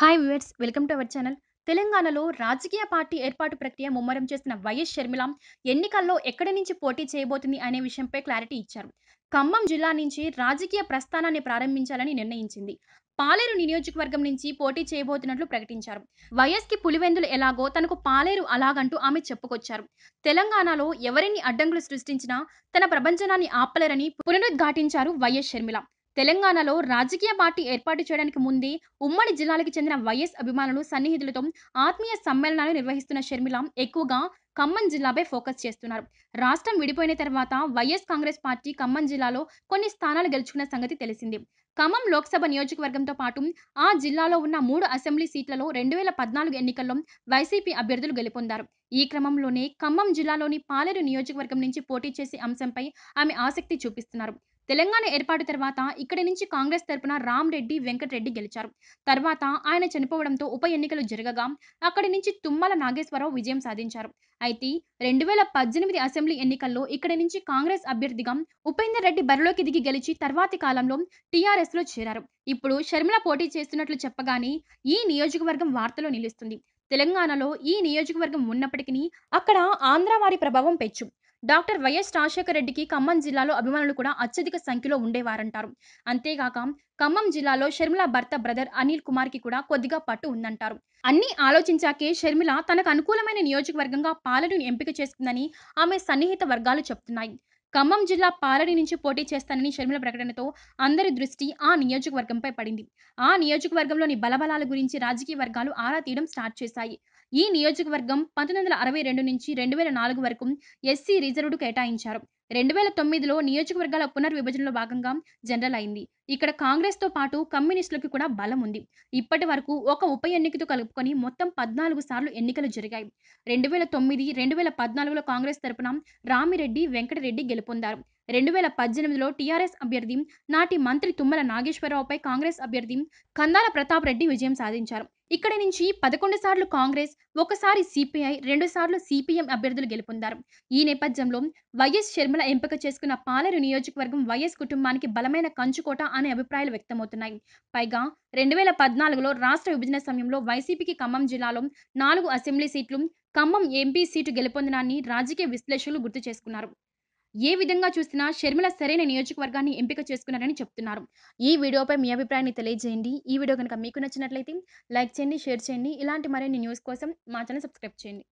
hi viewers welcome to our channel తెలంగాణలో రాజకీయ party ఏర్పాటు ప్రక్రియ ముమ్మరం చేసిన వైఎస్ షర్మిల ఎన్నికల్లో ఎక్కడి నుంచి పోటీ చేయబోతుంది అనే విషయంపై క్లారిటీ ఇచ్చారు ఖమ్మం జిల్లా నుంచి రాజకీయ ప్రస్థానాన్ని ప్రారంభించాలని నిర్ణయించింది పాలేరు నియోజకవర్గం నుంచి పోటీ చేయబోతున్నట్లు ప్రకటించారు వైఎస్కి పులివెందులు ఎలాగో తనకు పాలేరు అలాగంటూ ఆమె చెప్పుకొచ్చారు తెలంగాణలో ఎవరిని అడ్డంకులు సృష్టించినా తన ప్రపంచనాన్ని ఆపలేరని పునరుద్ఘాటించారు వైఎస్ షర్మిల తెలంగాణలో రాజకీయ పార్టీ ఏర్పాటు చేయడానికి ముందే ఉమ్మడి జిల్లాలకు చెందిన వైఎస్ అభిమానులు సన్నిహితులతో ఆత్మీయ సమ్మేళనాలు నిర్వహిస్తున్న షర్మిల ఎక్కువగా ఖమ్మం జిల్లాపై ఫోకస్ చేస్తున్నారు రాష్ట్రం విడిపోయిన తర్వాత వైఎస్ కాంగ్రెస్ పార్టీ ఖమ్మం జిల్లాలో కొన్ని స్థానాలు గెలుచుకున్న సంగతి తెలిసింది ఖమ్మం లోక్సభ నియోజకవర్గంతో పాటు ఆ జిల్లాలో ఉన్న మూడు అసెంబ్లీ సీట్లలో రెండు వేల పద్నాలుగు ఎన్నికల్లో వైసీపీ అభ్యర్థులు గెలుపొందారు ఈ క్రమంలోనే ఖమ్మం జిల్లాలోని పాలేరు నియోజకవర్గం నుంచి పోటీ చేసే అంశంపై ఆమె ఆసక్తి చూపిస్తున్నారు తెలంగాణ ఏర్పాటు తర్వాత ఇక్కడి నుంచి కాంగ్రెస్ తరపున రామ్ రెడ్డి వెంకటరెడ్డి గెలిచారు తర్వాత ఆయన చనిపోవడంతో ఉప ఎన్నికలు జరగగా అక్కడి నుంచి తుమ్మల నాగేశ్వరరావు విజయం సాధించారు అయితే రెండు వేల పద్దెనిమిది అసెంబ్లీ ఎన్నికల్లో ఇక్కడి నుంచి కాంగ్రెస్ అభ్యర్థిగా ఉపేందర్ రెడ్డి బరిలోకి దిగి గెలిచి తర్వాతి కాలంలో టీఆర్ఎస్లో చేరారు ఇప్పుడు షర్మిల పోటీ చేస్తున్నట్లు చెప్పగానే ఈ నియోజకవర్గం వార్తలో నిలుస్తుంది తెలంగాణలో ఈ నియోజకవర్గం ఉన్నప్పటికీ అక్కడ ఆంధ్ర వారి ప్రభావం పెంచు డాక్టర్ వైఎస్ రాజశేఖర రెడ్డికి ఖమ్మం జిల్లాలో అభిమానులు కూడా అత్యధిక సంఖ్యలో ఉండేవారంటారు అంతేగాక ఖమ్మం జిల్లాలో షర్మిల భర్త బ్రదర్ అనిల్ కుమార్కి కూడా కొద్దిగా పట్టు ఉందంటారు అన్ని ఆలోచించాకే షర్మిల తనకు అనుకూలమైన నియోజకవర్గంగా పాలనను ఎంపిక చేసుకుందని ఆమె సన్నిహిత వర్గాలు చెప్తున్నాయి ఖమ్మం జిల్లా పాలడి నుంచి పోటీ చేస్తానని షర్మిల ప్రకటనతో అందరి దృష్టి ఆ నియోజకవర్గంపై పడింది ఆ నియోజకవర్గంలోని బలబలాల గురించి రాజకీయ వర్గాలు ఆరా తీయడం స్టార్ట్ చేశాయి ఈ నియోజకవర్గం పంతొమ్మిది వందల అరవై రెండు నుంచి రెండు వేల నాలుగు వరకు ఎస్సీ రిజర్వ్డ్ కేటాయించారు రెండు వేల తొమ్మిదిలో నియోజకవర్గాల పునర్విభజనలో భాగంగా జనరల్ అయింది ఇక్కడ కాంగ్రెస్తో పాటు కమ్యూనిస్టులకు కూడా బలం ఉంది ఇప్పటి వరకు ఒక ఉప ఎన్నికతో కలుపుకొని మొత్తం పద్నాలుగు సార్లు ఎన్నికలు జరిగాయి రెండు వేల తొమ్మిది రెండు వేల పద్నాలుగులో కాంగ్రెస్ తరపున రామిరెడ్డి వెంకటరెడ్డి గెలుపొందారు రెండు వేల పద్దెనిమిదిలో టీఆర్ఎస్ అభ్యర్థి నాటి మంత్రి తుమ్మల నాగేశ్వరరావుపై కాంగ్రెస్ అభ్యర్థి కందాల ప్రతాప్ రెడ్డి విజయం సాధించారు ఇక్కడి నుంచి పదకొండు సార్లు కాంగ్రెస్ ఒకసారి సిపిఐ రెండుసార్లు సిపిఎం అభ్యర్థులు గెలుపొందారు ఈ నేపథ్యంలో వైఎస్ శర్మల ఎంపిక చేసుకున్న పాలేరు నియోజకవర్గం వైఎస్ కుటుంబానికి బలమైన కంచుకోట అనే అభిప్రాయాలు వ్యక్తమవుతున్నాయి పైగా రెండు వేల పద్నాలుగులో రాష్ట్ర విభజన సమయంలో వైసీపీకి ఖమ్మం జిల్లాలో నాలుగు అసెంబ్లీ సీట్లు ఖమ్మం ఎంపీ సీటు గెలుపొందడాన్ని రాజకీయ విశ్లేషకులు గుర్తు చేసుకున్నారు ఏ విధంగా చూసినా షర్మిల సరైన నియోజకవర్గాన్ని ఎంపిక చేసుకున్నారని చెప్తున్నారు ఈ వీడియోపై మీ అభిప్రాయాన్ని తెలియజేయండి ఈ వీడియో కనుక మీకు నచ్చినట్లయితే లైక్ చేయండి షేర్ చేయండి ఇలాంటి మరిన్ని న్యూస్ కోసం మా ఛానల్ సబ్స్క్రైబ్ చేయండి